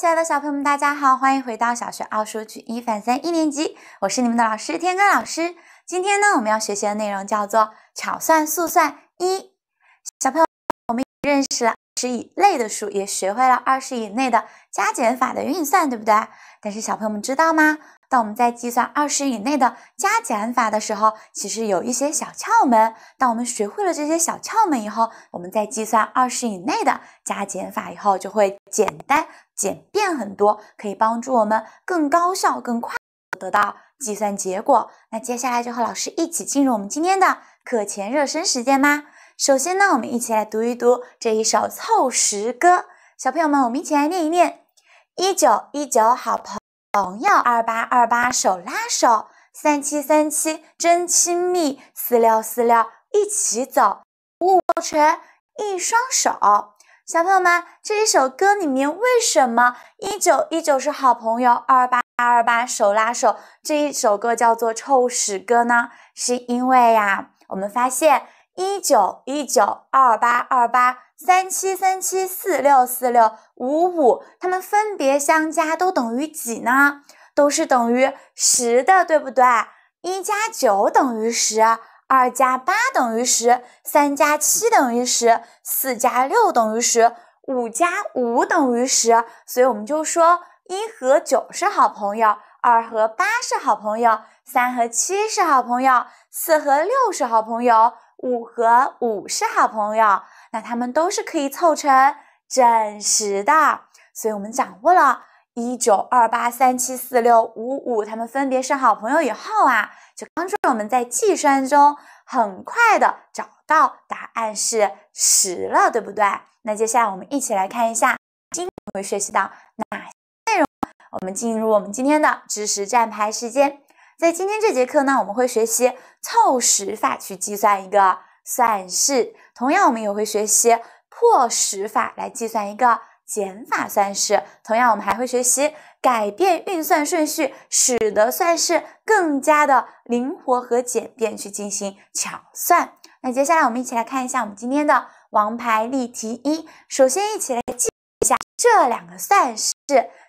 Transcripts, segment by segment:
亲爱的小朋友们，大家好，欢迎回到小学奥数举一反三一年级，我是你们的老师天哥老师。今天呢，我们要学习的内容叫做巧算速算一。小朋友，我们认识了十以内的数，也学会了二十以内的加减法的运算，对不对？但是，小朋友们知道吗？当我们在计算二十以内的加减法的时候，其实有一些小窍门。当我们学会了这些小窍门以后，我们在计算二十以内的加减法以后就会简单简便很多，可以帮助我们更高效、更快得到计算结果。那接下来就和老师一起进入我们今天的课前热身时间吧。首先呢，我们一起来读一读这一首凑十歌。小朋友们，我们一起来念一念：一九一九，好朋。朋友二八二八手拉手，三七三七真亲密，四六四六一起走，握握拳一双手。小朋友们，这一首歌里面为什么一九一九是好朋友，二八二八手拉手？这一首歌叫做《臭屎歌》呢？是因为呀，我们发现。一九一九二八二八三七三七四六四六五五，它们分别相加都等于几呢？都是等于十的，对不对？一加九等于十，二加八等于十，三加七等于十，四加六等于十，五加五等于十。所以我们就说，一和九是好朋友，二和八是好朋友，三和七是好朋友，四和六是好朋友。五和五是好朋友，那他们都是可以凑成整十的，所以我们掌握了一九二八三七四六五五，他们分别是好朋友以后啊，就帮助我们在计算中很快的找到答案是十了，对不对？那接下来我们一起来看一下今天会学习到哪些内容，我们进入我们今天的知识站牌时间。在今天这节课呢，我们会学习凑十法去计算一个算式。同样，我们也会学习破十法来计算一个减法算式。同样，我们还会学习改变运算顺序，使得算式更加的灵活和简便，去进行巧算。那接下来，我们一起来看一下我们今天的王牌例题一。首先，一起来记。一下这两个算式，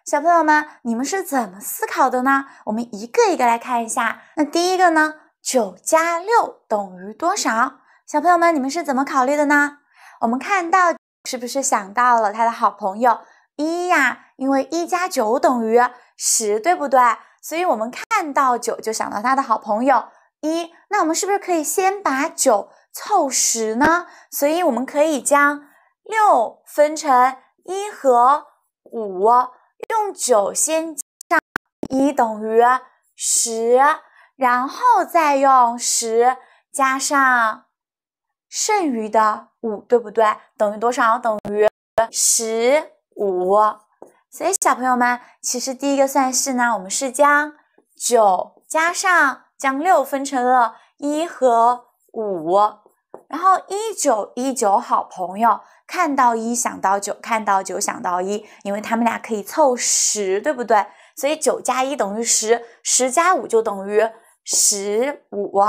小朋友们你们是怎么思考的呢？我们一个一个来看一下。那第一个呢，九加六等于多少？小朋友们你们是怎么考虑的呢？我们看到是不是想到了他的好朋友一呀？因为一加九等于十，对不对？所以我们看到九就想到他的好朋友一。那我们是不是可以先把九凑十呢？所以我们可以将六分成。一和五用九先加一等于十，然后再用十加上剩余的五，对不对？等于多少？等于十五。所以小朋友们，其实第一个算式呢，我们是将九加上将六分成了一和五，然后一九一九，好朋友。看到一想到九，看到九想到一，因为他们俩可以凑十，对不对？所以九加一等于十，十加五就等于十五。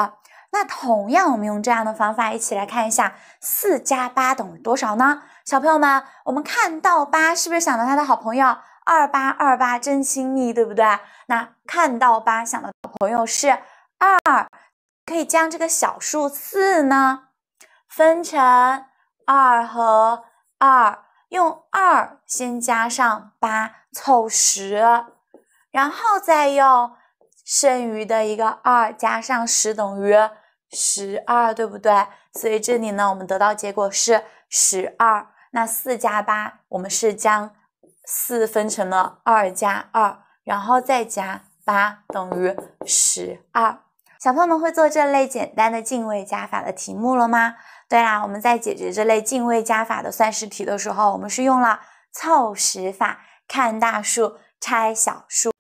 那同样，我们用这样的方法一起来看一下，四加八等于多少呢？小朋友们，我们看到八是不是想到他的好朋友二八二八真亲密，对不对？那看到八想到的朋友是二，可以将这个小数四呢分成。二和二用二先加上八凑十，然后再用剩余的一个二加上十等于十二，对不对？所以这里呢，我们得到结果是十二。那四加八，我们是将四分成了二加二，然后再加八等于十二。小朋友们会做这类简单的进位加法的题目了吗？对啦，我们在解决这类进位加法的算式题的时候，我们是用了凑十法，看大数拆小数。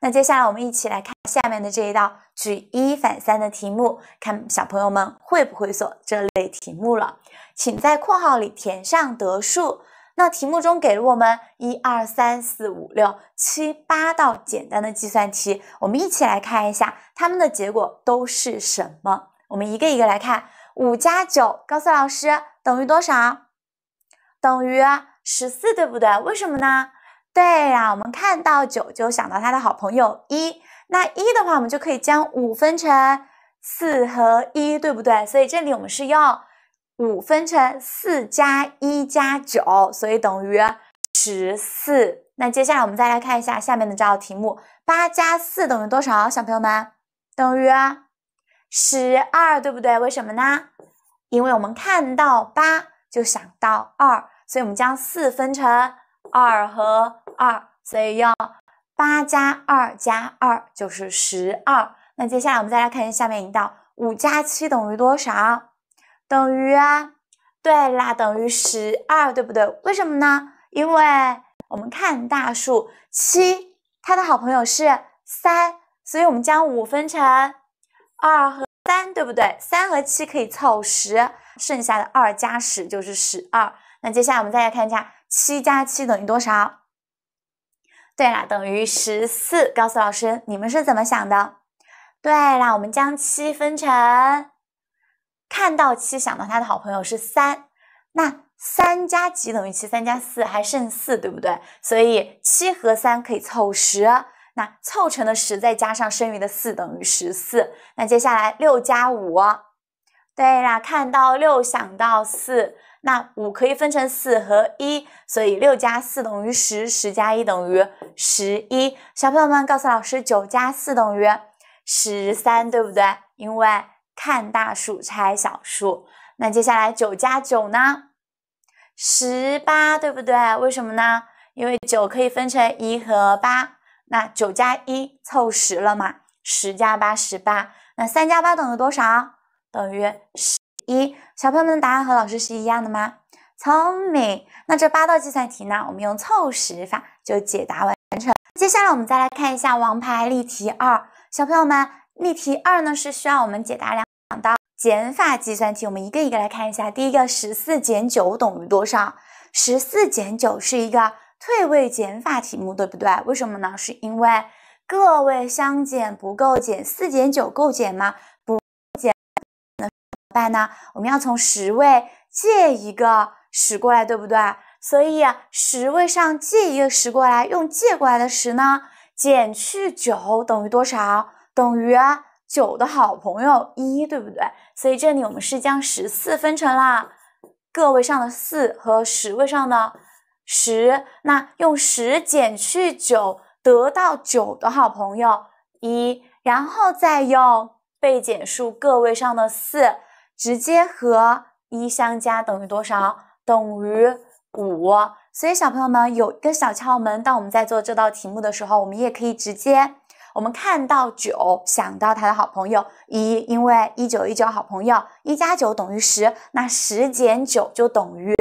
那接下来我们一起来看下面的这一道举一反三的题目，看小朋友们会不会做这类题目了。请在括号里填上得数。那题目中给了我们一二三四五六七八道简单的计算题，我们一起来看一下它们的结果都是什么。我们一个一个来看。五加九，告诉老师等于多少？等于十四，对不对？为什么呢？对呀，我们看到九就想到他的好朋友一，那一的话，我们就可以将五分成四和一，对不对？所以这里我们是用五分成四加一加九，所以等于十四。那接下来我们再来看一下下面的这道题目，八加四等于多少？小朋友们，等于。十二对不对？为什么呢？因为我们看到八就想到二，所以我们将四分成二和二，所以用八加二加二就是十二。那接下来我们再来看下面一道，五加七等于多少？等于啊，对啦，等于十二，对不对？为什么呢？因为我们看大数七，他的好朋友是三，所以我们将五分成。二和三对不对？三和七可以凑十，剩下的二加十就是十二。那接下来我们再来看一下，七加七等于多少？对了，等于十四。告诉老师，你们是怎么想的？对了，我们将七分成，看到七想到他的好朋友是三，那三加几等于七？三加四还剩四，对不对？所以七和三可以凑十。那凑成的十，再加上剩余的四等于十四。那接下来六加五，对了，看到六想到四，那五可以分成四和一，所以六加四等于十，十加一等于十一。小朋友们告诉老师，九加四等于十三，对不对？因为看大数拆小数。那接下来九加九呢？十八，对不对？为什么呢？因为九可以分成一和八。那九加一凑十了嘛？十加八十八。那三加八等于多少？等于十一。小朋友们的答案和老师是一样的吗？聪明。那这八道计算题呢，我们用凑十法就解答完成。接下来我们再来看一下王牌例题二。小朋友们，例题二呢是需要我们解答两两道减法计算题。我们一个一个来看一下。第一个，十四减九等于多少？十四减九是一个。退位减法题目对不对？为什么呢？是因为个位相减不够减，四减九够减吗？不减，那怎么办呢？我们要从十位借一个十过来，对不对？所以十位上借一个十过来，用借过来的十呢减去九等于多少？等于九的好朋友一，对不对？所以这里我们是将十四分成了个位上的四和十位上的。十，那用十减去九得到九的好朋友一，然后再用被减数个位上的四直接和一相加等于多少？等于五。所以小朋友们有一个小窍门，当我们在做这道题目的时候，我们也可以直接，我们看到九想到他的好朋友一，因为一九一九好朋友一加九等于十，那十减九就等于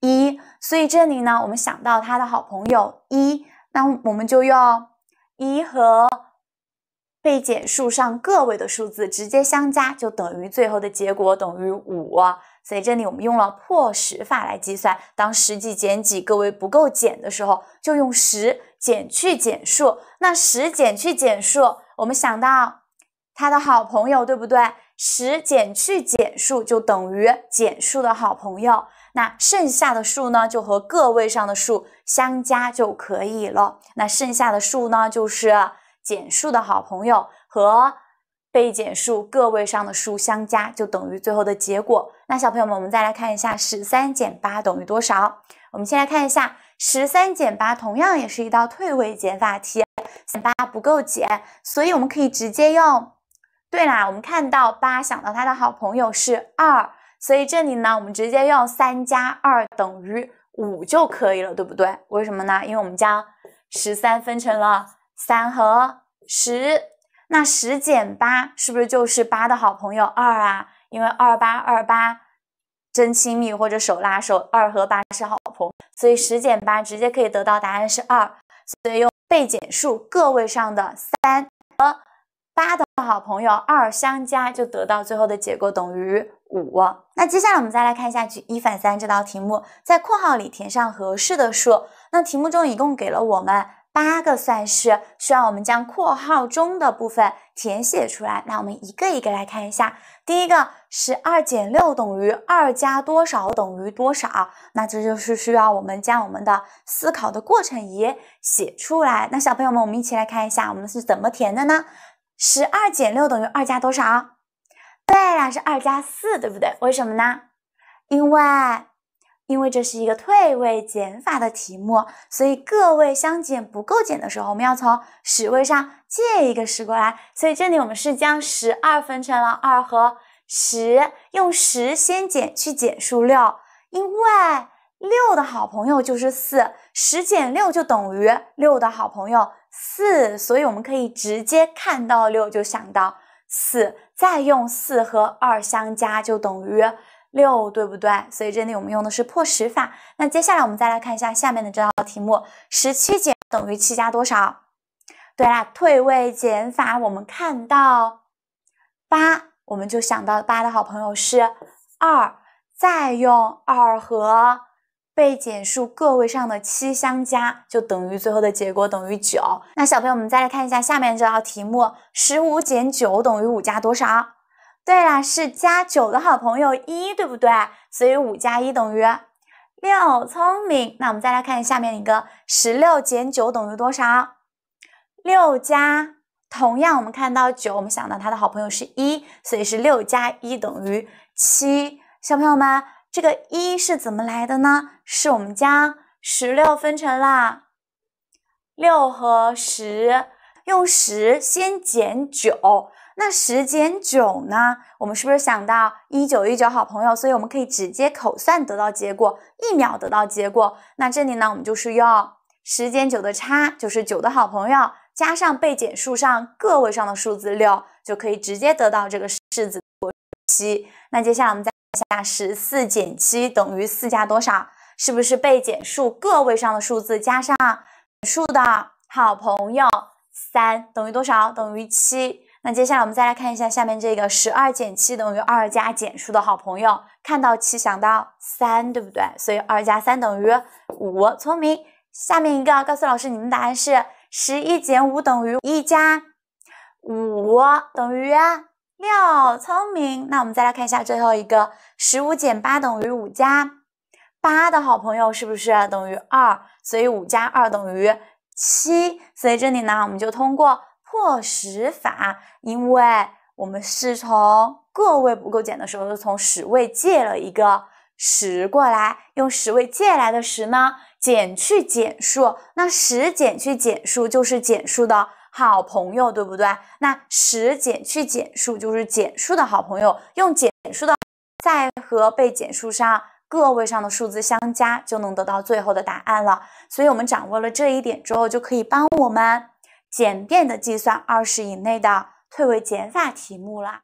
一。所以这里呢，我们想到他的好朋友一，那我们就用一和被减数上个位的数字直接相加，就等于最后的结果等于五。所以这里我们用了破十法来计算。当十几减几个位不够减的时候，就用十减去减数。那十减去减数，我们想到他的好朋友，对不对？十减去减数就等于减数的好朋友，那剩下的数呢就和个位上的数相加就可以了。那剩下的数呢就是减数的好朋友和被减数个位上的数相加，就等于最后的结果。那小朋友们，我们再来看一下十三减八等于多少。我们先来看一下十三减八，同样也是一道退位减法题，减八不够减，所以我们可以直接用。对啦，我们看到八想到他的好朋友是二，所以这里呢，我们直接用三加二等于五就可以了，对不对？为什么呢？因为我们将十三分成了三和十，那十减八是不是就是八的好朋友二啊？因为二八二八真亲密或者手拉手，二和八是好朋友，所以十减八直接可以得到答案是二，所以用被减数个位上的三和。八的好朋友二相加，就得到最后的结果等于五。那接下来我们再来看一下举一反三这道题目，在括号里填上合适的数。那题目中一共给了我们八个算式，需要我们将括号中的部分填写出来。那我们一个一个来看一下，第一个是二减六等于二加多少等于多少？那这就是需要我们将我们的思考的过程也写出来。那小朋友们，我们一起来看一下我们是怎么填的呢？十二减六等于二加多少？对呀，是二加四，对不对？为什么呢？因为，因为这是一个退位减法的题目，所以个位相减不够减的时候，我们要从十位上借一个十过来。所以这里我们是将十二分成了二和十，用十先减去减数六，因为六的好朋友就是四，十减六就等于六的好朋友。四，所以我们可以直接看到六，就想到四，再用四和二相加，就等于六，对不对？所以这里我们用的是破十法。那接下来我们再来看一下下面的这道题目：十七减等于七加多少？对啦，退位减法。我们看到八，我们就想到八的好朋友是二，再用二和。被减数个位上的七相加，就等于最后的结果等于九。那小朋友，们再来看一下下面这道题目：十五减九等于五加多少？对了，是加九的好朋友一，对不对？所以五加一等于六，聪明。那我们再来看下面一个：十六减九等于多少？六加同样，我们看到九，我们想到它的好朋友是一，所以是六加一等于七。小朋友们。这个一是怎么来的呢？是我们将十六分成啦，六和十，用十先减九，那十减九呢？我们是不是想到一九一九好朋友？所以我们可以直接口算得到结果，一秒得到结果。那这里呢，我们就是用十减九的差，就是九的好朋友，加上被减数上个位上的数字六，就可以直接得到这个式子七。那接下来我们再。下十四减七等于四加多少？是不是被减数个位上的数字加上数的好朋友三等于多少？等于七。那接下来我们再来看一下下面这个十二减七等于二加减数的好朋友，看到七想到三，对不对？所以二加三等于五，聪明。下面一个，告诉老师你们答案是十一减五等于一加五等于。六聪明，那我们再来看一下最后一个，十五减八等于五加八的好朋友，是不是等于二？所以五加二等于七。所以这里呢，我们就通过破十法，因为我们是从个位不够减的时候，从十位借了一个十过来，用十位借来的十呢，减去减数，那十减去减数就是减数的。好朋友，对不对？那十减去减数就是减数的好朋友，用减数的再和被减数上个位上的数字相加，就能得到最后的答案了。所以我们掌握了这一点之后，就可以帮我们简便的计算二十以内的退位减法题目了。